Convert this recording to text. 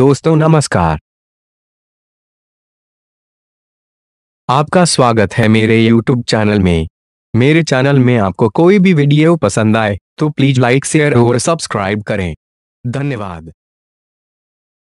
दोस्तों नमस्कार आपका स्वागत है मेरे YouTube चैनल में मेरे चैनल में आपको कोई भी वीडियो पसंद आए तो प्लीज लाइक शेयर और सब्सक्राइब करें धन्यवाद